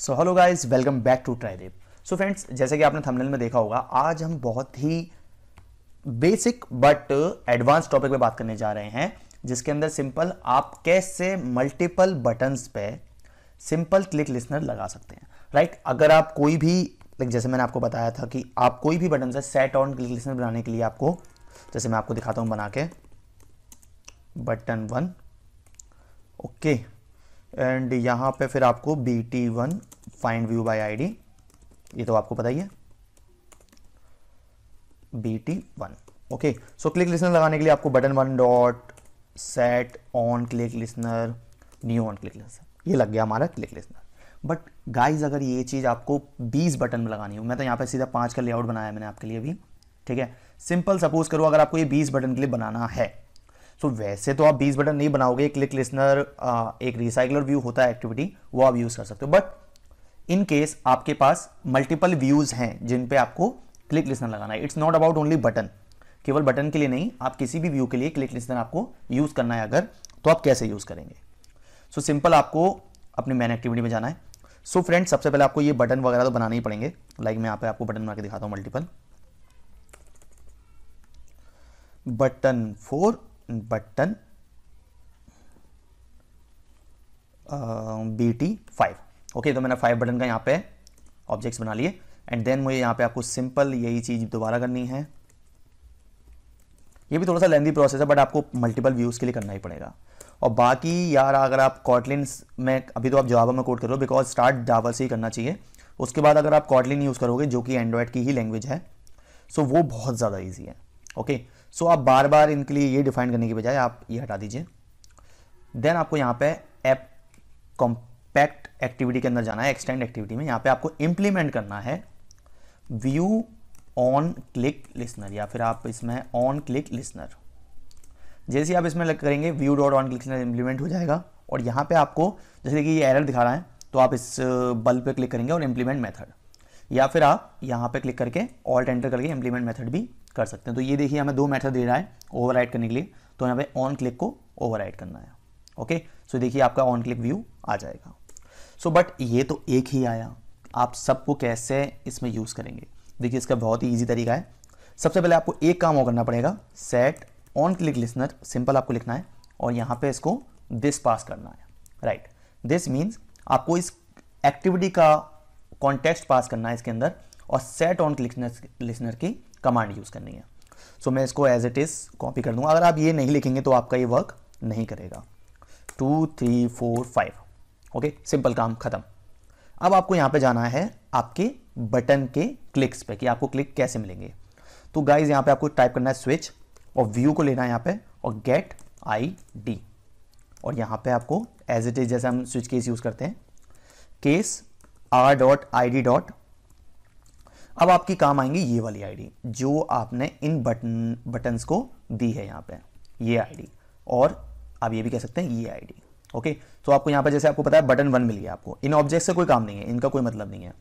So hello guys welcome back to Tridev so friends जैसे कि आपने थंबनेल में देखा होगा आज हम बहुत ही बेसिक बट एडवांस टॉपिक पे बात करने जा रहे हैं जिसके अंदर सिंपल आप कैसे मल्टीपल बटन्स पे सिंपल क्लिक लिसनर लगा सकते हैं राइट right? अगर आप कोई भी लाइक जैसे मैंने आपको बताया था कि आप कोई भी बटन से सेट ऑन क्लिक लिसनर बनाने के लिए आपको जैसे मैं आपको दिखाता हूँ बना के button one okay okay. And यहाँ पे फिर आपको B T one find view by I D ये तो आपको पता ही है B T one okay so click listener लगाने के लिए आपको button one dot set on click listener new on click listener ये लग गया हमारा क्लिक लिसनर बट गाइज अगर ये चीज़ आपको 20 बटन में लगानी हो मैं तो यहाँ पे सीधा पाँच का लेआउट बनाया मैंने आपके लिए भी ठीक है सिंपल सपोज करो अगर आपको ये 20 बटन के लिए बनाना है सो so, वैसे तो आप 20 बटन नहीं बनाओगे क्लिक लिसनर एक रिसाइकलर व्यू होता है एक्टिविटी वो आप यूज़ कर सकते हो बट इन केस आपके पास मल्टीपल व्यूज़ हैं जिन पे आपको क्लिक लिसनर लगाना है it's not about only button केवल बटन के लिए नहीं आप किसी भी व्यू के लिए क्लिक लिसनर आपको यूज़ करना है अगर तो आप कैसे यूज़ करेंगे सो so, सिंपल आपको अपने मैन एक्टिविटी में जाना है सो so, फ्रेंड्स सबसे पहले आपको ये बटन वगैरह तो बनाने ही पड़ेंगे लाइक like मैं यहाँ पे आपको बटन बना के दिखाता हूँ multiple button four button B T five okay तो मैंने फाइव बटन का यहाँ पे ऑब्जेक्ट्स बना लिए एंड देन मुझे यहाँ पे आपको सिंपल यही चीज़ दोबारा करनी है ये भी थोड़ा सा लेंदी प्रोसेस है बट आपको मल्टीपल व्यूज़ के लिए करना ही पड़ेगा और बाकी यार अगर आप कॉटलिन में अभी तो आप जवाब में कोड करो बिकॉज स्टार्ट जावा से ही करना चाहिए उसके बाद अगर आप कॉटलिन यूज़ करोगे जो कि एंड्रॉयड की ही लैंग्वेज है सो so वो बहुत ज़्यादा ईजी है ओके okay? सो so, आप बार बार इनके लिए ये डिफाइन करने के बजाय आप ये हटा दीजिए देन आपको यहाँ पे ऐप कॉम्पैक्ट एक्टिविटी के अंदर जाना है एक्सटेंड एक्टिविटी में यहाँ पे आपको इम्प्लीमेंट करना है व्यू ऑन क्लिक लिसनर या फिर आप इसमें ऑन क्लिक लिसनर जैसे आप इसमें करेंगे view dot on click listener implement हो जाएगा और यहाँ पे आपको जैसे कि ये एरर दिखा रहा है तो आप इस बल्ब पे क्लिक करेंगे और इम्प्लीमेंट मेथड या फिर आप यहाँ पे क्लिक करके ऑल्ट एंटर करके इम्प्लीमेंट मेथड भी कर सकते हैं तो ये देखिए हमें दो मेथड दे रहा है ओवर करने के लिए तो हमें ऑन क्लिक को ओवर करना है ओके सो देखिए आपका ऑन क्लिक व्यू आ जाएगा सो so, बट ये तो एक ही आया आप सबको कैसे इसमें यूज़ करेंगे देखिए इसका बहुत ही ईजी तरीका है सबसे पहले आपको एक काम और करना पड़ेगा set on click listener simple आपको लिखना है और यहाँ पे इसको दिस पास करना है राइट दिस मीन्स आपको इस एक्टिविटी का कॉन्टेक्स्ट पास करना है इसके अंदर और सेट ऑन लिसनर की कमांड यूज़ करनी है सो so, मैं इसको एज इट इज़ कॉपी कर दूंगा अगर आप ये नहीं लिखेंगे तो आपका ये वर्क नहीं करेगा two three four five okay simple काम ख़त्म अब आपको यहाँ पे जाना है आपके बटन के क्लिक्स पे कि आपको क्लिक कैसे मिलेंगे तो गाइज यहाँ पे आपको टाइप करना है स्विच और व्यू को लेना है यहाँ पे और गेट आई डी और यहाँ पे आपको एज इट इज़ जैसे हम स्विच केस यूज़ करते हैं case R dot I D dot अब आपकी काम आएंगी ये वाली आईडी जो आपने इन बटन बटन्स को दी है यहाँ पे ये आईडी और आप ये भी कह सकते हैं ये आईडी ओके तो आपको यहाँ पर जैसे आपको पता है बटन वन मिल गया आपको इन ऑब्जेक्ट से कोई काम नहीं है इनका कोई मतलब नहीं है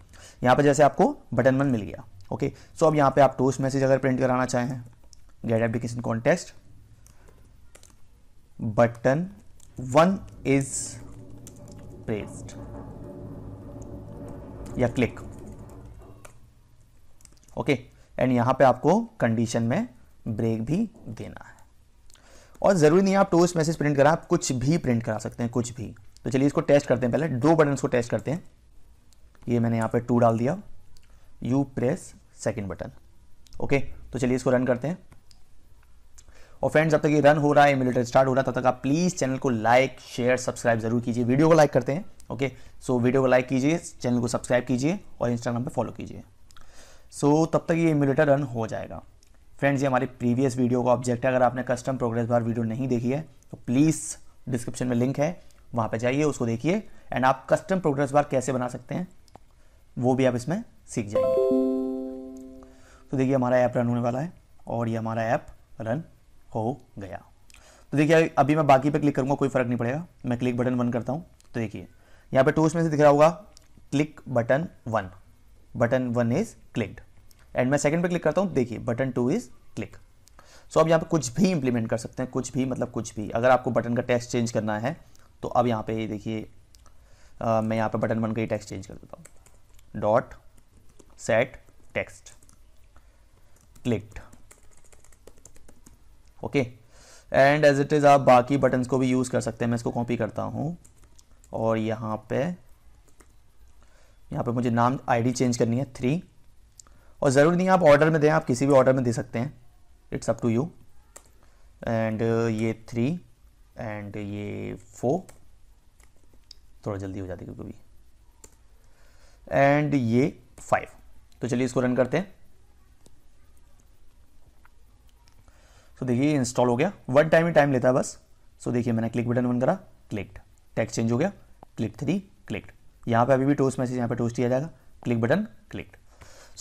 यहाँ पर जैसे आपको बटन वन मिल गया ओके सो अब यहाँ पर आप टोस्ट मैसेज अगर प्रिंट कराना चाहें get application context button one is pressed या क्लिक ओके एंड यहां पे आपको कंडीशन में ब्रेक भी देना है और ज़रूरी नहीं आप टोस्ट मैसेज प्रिंट करा आप कुछ भी प्रिंट करा सकते हैं कुछ भी तो चलिए इसको टेस्ट करते हैं पहले दो बटन को टेस्ट करते हैं ये मैंने यहां पर टू डाल दिया you press second button okay तो चलिए इसको रन करते हैं और फ्रेंड्स जब तक ये रन हो रहा है एमुलेटर स्टार्ट हो रहा है तब तक आप प्लीज़ चैनल को लाइक शेयर सब्सक्राइब जरूर कीजिए वीडियो को लाइक करते हैं ओके सो वीडियो को लाइक कीजिए चैनल को सब्सक्राइब कीजिए और इंस्टाग्राम पर फॉलो कीजिए सो तब तक ये इम्यूलेटर रन हो जाएगा फ्रेंड्स ये हमारी प्रीवियस वीडियो का ऑब्जेक्ट है अगर आपने कस्टम प्रोग्रेस बार वीडियो नहीं देखी है तो प्लीज़ डिस्क्रिप्शन में लिंक है वहाँ पर जाइए उसको देखिए एंड आप कस्टम प्रोग्रेस बार कैसे बना सकते हैं वो भी आप इसमें सीख जाएंगे तो देखिए हमारा ऐप रन होने वाला है और ये हमारा ऐप रन हो गया तो देखिए अभी मैं बाकी पे क्लिक करूँगा कोई फ़र्क नहीं पड़ेगा मैं क्लिक बटन वन करता हूँ तो देखिए यहाँ पे टोस्ट में से दिख रहा होगा click button one button one is clicked and मैं सेकंड पे क्लिक करता हूँ देखिए button two is click so अब यहाँ पे कुछ भी इंप्लीमेंट कर सकते हैं कुछ भी मतलब कुछ भी अगर आपको बटन का टेक्स्ट चेंज करना है तो अब यहाँ पे देखिए मैं यहाँ पे बटन वन का ही टेक्स्ट चेंज कर देता हूँ dot set text clicked okay and as it is आप बाकी बटन को भी यूज़ कर सकते हैं मैं इसको कॉपी करता हूँ और यहाँ पे यहाँ पे मुझे नाम आईडी चेंज करनी है थ्री और ज़रूरी नहीं आप ऑर्डर में दें आप किसी भी ऑर्डर में दे सकते हैं it's up to you and ये थ्री एंड ये फोर थोड़ा जल्दी हो जाती क्योंकि एंड ये फाइव तो चलिए इसको रन करते हैं सो so, देखिए इंस्टॉल हो गया वन टाइम ही टाइम लेता है बस सो so, देखिए मैंने क्लिक बटन वन करा क्लिक्ड टेक्स्ट चेंज हो गया क्लिक थ्री क्लिक्ड यहाँ पे अभी भी टोस्ट मैसेज यहाँ पे टोस्ट किया जाएगा click button clicked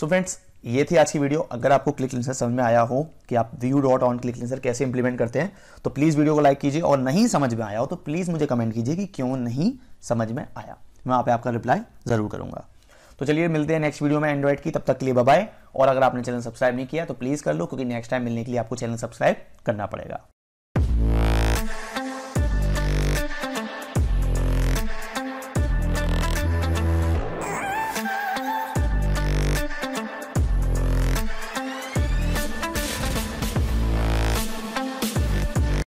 so friends ये थी आज की वीडियो अगर आपको क्लिक लेंसर समझ में आया हो कि आप व्यू डॉट ऑन क्लिक लेंसर कैसे इंप्लीमेंट करते हैं तो प्लीज़ वीडियो को लाइक कीजिए और नहीं समझ में आया हो तो प्लीज़ मुझे कमेंट कीजिए कि क्यों नहीं समझ में आया मैं आप आपका रिप्लाई ज़रूर करूंगा तो चलिए मिलते हैं नेक्स्ट वीडियो में एंड्रॉइड की तब तक के लिए बाय और अगर आपने चैनल सब्सक्राइब नहीं किया तो प्लीज़ कर लो क्योंकि नेक्स्ट टाइम मिलने के लिए आपको चैनल सब्सक्राइब करना पड़ेगा